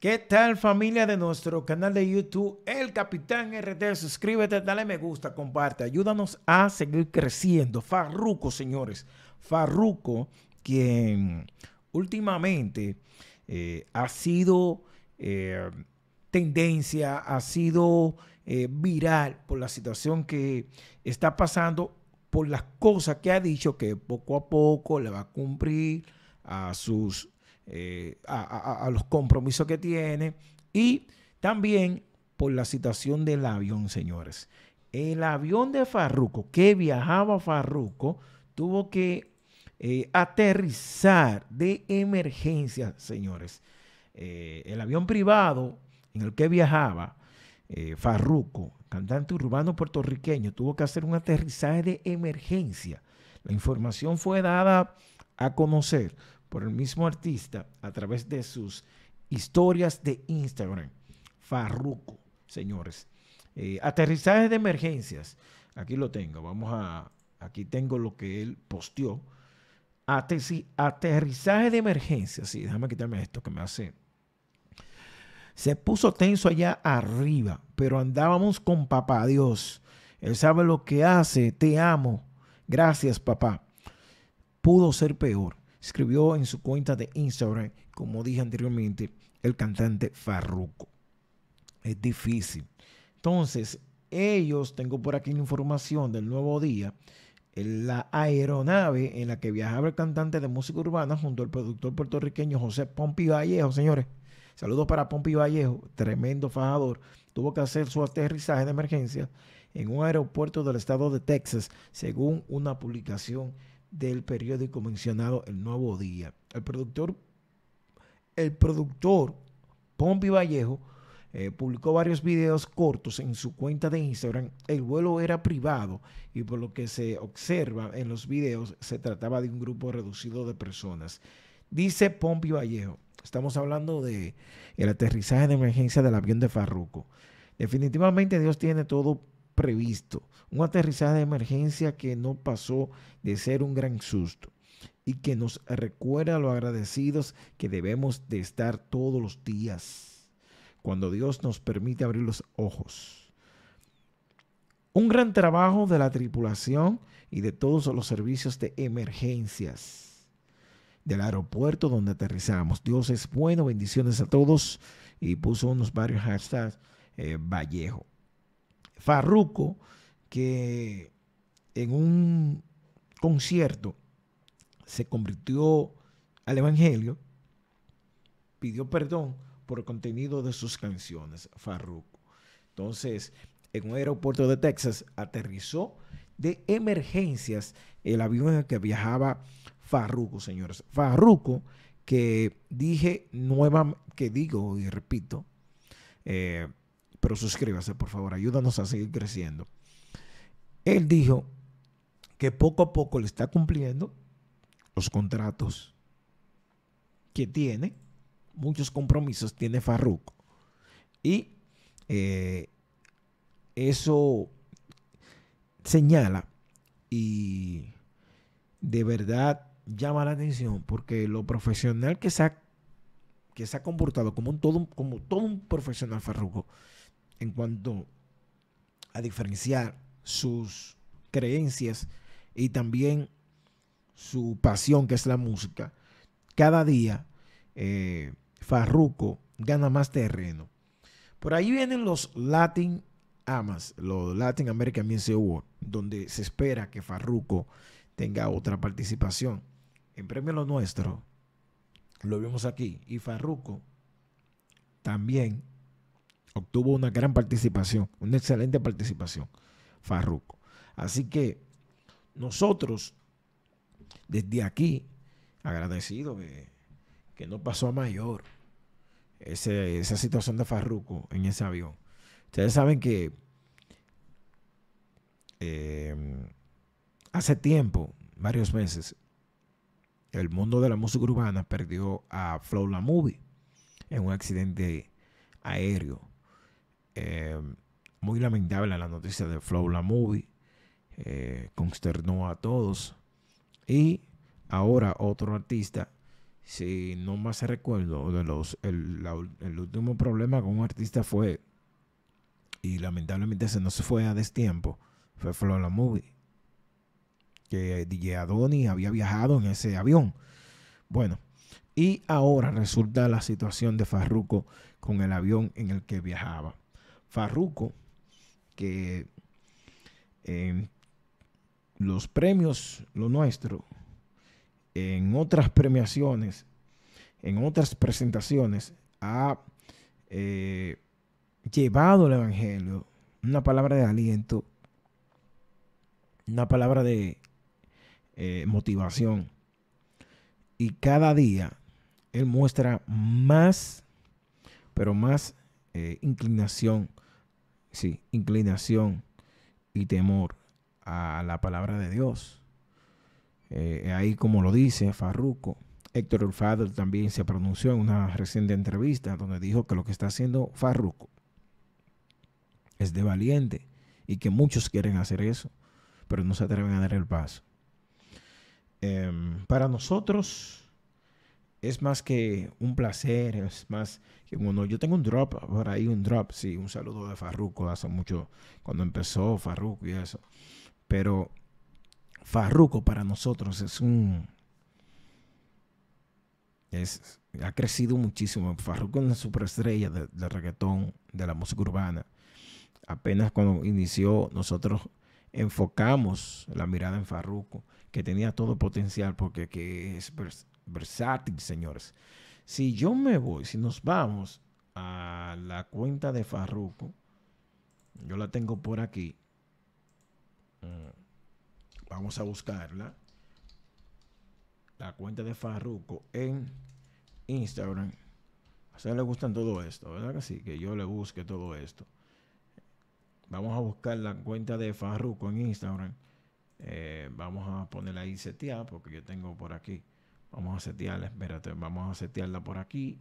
¿Qué tal familia de nuestro canal de YouTube El Capitán RT? Suscríbete, dale me gusta, comparte, ayúdanos a seguir creciendo. Farruco, señores. Farruco, quien últimamente eh, ha sido eh, tendencia, ha sido eh, viral por la situación que está pasando, por las cosas que ha dicho que poco a poco le va a cumplir a sus eh, a, los compromisos que tiene y también por la situación del avión, señores. El avión de Farruco, que viajaba Farruco, tuvo que eh, aterrizar de emergencia, señores. Eh, el avión privado en el que viajaba Farruco, cantante urbano puertorriqueño, tuvo que hacer un aterrizaje de emergencia. La información fue dada a conocer por el mismo artista a través de sus historias de Instagram. Farruco, señores. Eh, aterrizaje de emergencias. Aquí lo tengo. Vamos a. Aquí tengo lo que él posteó. aterrizaje de emergencias. Sí, déjame quitarme esto que me hace. Se puso tenso allá arriba, pero andábamos con papá Dios. Él sabe lo que hace. Te amo. Gracias, papá. Pudo ser peor escribió en su cuenta de Instagram, como dije anteriormente, el cantante Farruko. Es difícil. Entonces, ellos, tengo por aquí la información del nuevo día, la aeronave en la que viajaba el cantante de música urbana junto al productor puertorriqueño José Pompi Vallejo, señores. Saludos para Pompi Vallejo, tremendo fajador. Tuvo que hacer su aterrizaje de emergencia en un aeropuerto del estado de Texas, según una publicación del periódico mencionado El Nuevo Día. El productor, el productor Pompi Vallejo eh, publicó varios videos cortos en su cuenta de Instagram. El vuelo era privado y por lo que se observa en los videos se trataba de un grupo reducido de personas. Dice Pompi Vallejo, estamos hablando de el aterrizaje de emergencia del avión de Farruco. Definitivamente Dios tiene todo previsto. Un aterrizaje de emergencia que no pasó de ser un gran susto y que nos recuerda lo agradecidos que debemos de estar todos los días cuando Dios nos permite abrir los ojos. Un gran trabajo de la tripulación y de todos los servicios de emergencias del aeropuerto donde aterrizamos. Dios es bueno, bendiciones a todos y puso unos varios hashtags eh, Vallejo. Farruco, que en un concierto se convirtió al Evangelio, pidió perdón por el contenido de sus canciones, Farruco. Entonces, en un aeropuerto de Texas aterrizó de emergencias el avión en el que viajaba Farruco, señores. Farruco, que dije nueva, que digo y repito, eh, pero suscríbase, por favor, ayúdanos a seguir creciendo. Él dijo que poco a poco le está cumpliendo los contratos que tiene, muchos compromisos tiene Farruko. Y eh, eso señala y de verdad llama la atención porque lo profesional que se ha, que se ha comportado como, un todo, como todo un profesional Farruko en cuanto a diferenciar sus creencias y también su pasión que es la música. Cada día eh, Farruco gana más terreno. Por ahí vienen los Latin Amas, los Latin American Music Awards, donde se espera que Farruco tenga otra participación. En Premio Lo Nuestro, lo vemos aquí, y Farruco también obtuvo una gran participación, una excelente participación, Farruco. Así que nosotros, desde aquí, agradecido que, que no pasó a mayor ese, esa situación de Farruco en ese avión. Ustedes saben que em, hace tiempo, varios meses, el mundo de la música urbana perdió a Flow La Movie en un accidente aéreo eh, muy lamentable la noticia de Flow La Movie. Eh, consternó a todos. Y ahora otro artista, si no más recuerdo, de los, el, el, último problema con un artista fue, y lamentablemente se nos fue a destiempo, fue Flow La Movie. Que DJ Adoni había viajado en ese avión. Bueno, y ahora resulta la situación de Farruko con el avión en el que viajaba. Farruco, que en em, los premios, lo nuestro, en otras premiaciones, en otras presentaciones, ha eh, llevado el Evangelio, una palabra de aliento, una palabra de eh, motivación. Y cada día Él muestra más, pero más eh, inclinación, sí, inclinación y temor a la palabra de Dios. Eh, ahí como lo dice Farruco, Héctor el también se pronunció en una reciente entrevista donde dijo que lo que está haciendo Farruco es de valiente y que muchos quieren hacer eso, pero no se atreven a dar el paso. Em, para nosotros, es más que un placer, es más que uno... Yo tengo un drop por ahí, un drop, sí, un saludo de Farruko hace mucho, cuando empezó Farruko y eso. Pero Farruko para nosotros es un. Es, ha crecido muchísimo. Farruko es una superestrella del de reggaetón, de la música urbana. Apenas cuando inició, nosotros enfocamos la mirada en Farruko, que tenía todo potencial, porque que es pues, versátil, señores. Si yo me voy, si nos vamos a la cuenta de Farruko yo la tengo por aquí. Mm. Vamos a buscarla. La cuenta de Farruko en Instagram. A ustedes les gustan todo esto, ¿verdad que Que yo le busque todo esto. Vamos a buscar la cuenta de Farruko en Instagram. Eh, vamos a ponerla ahí seteada porque yo tengo por aquí. Vamos a setearla, espérate, vamos a setearla por aquí.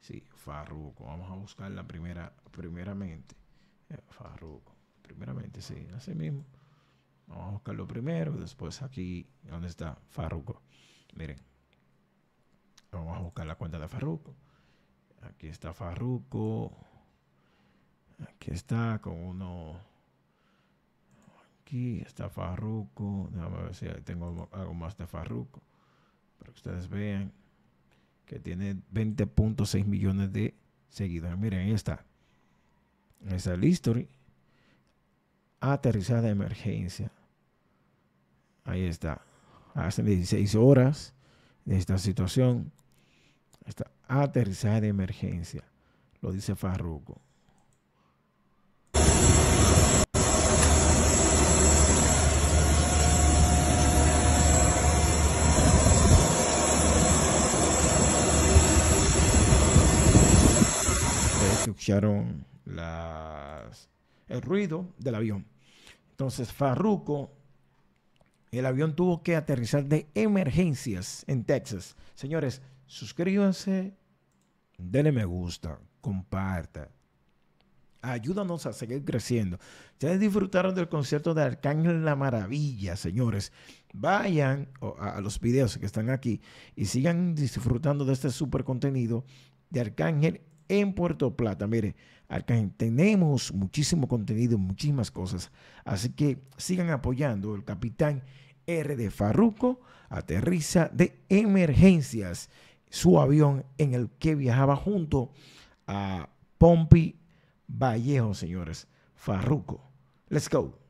Sí, Farruco. Vamos a buscarla primera, primeramente. Eh, Farruco. Primeramente, sí, así mismo. Vamos a buscarlo primero, después aquí, ¿dónde está? Farruko? Miren. Vamos a buscar la cuenta de Farruko. Aquí está Farruco. Aquí está con uno. Aquí está Farruco. Déjame ver si tengo algo más de Farruco ustedes vean que tiene 20.6 millones de seguidores. Miren, esta. esa es history. Aterrizada de emergencia. Ahí está. Hace 16 horas de esta situación. Está aterrizada de emergencia. Lo dice Farruko. el ruido del avión. Entonces, Farruco, el avión tuvo que aterrizar de emergencias en Texas. Señores, suscríbanse, denle me gusta, comparta. Ayúdanos a seguir creciendo. Ustedes disfrutaron del concierto de Arcángel La Maravilla, señores. Vayan a, los videos que están aquí y sigan disfrutando de este super contenido de Arcángel en Puerto Plata. Mire, acá tenemos muchísimo contenido, muchísimas cosas. Así que sigan apoyando el capitán R de Farruco, aterriza de emergencias su avión en el que viajaba junto a Pompey Vallejo, señores. Farruco. Let's go.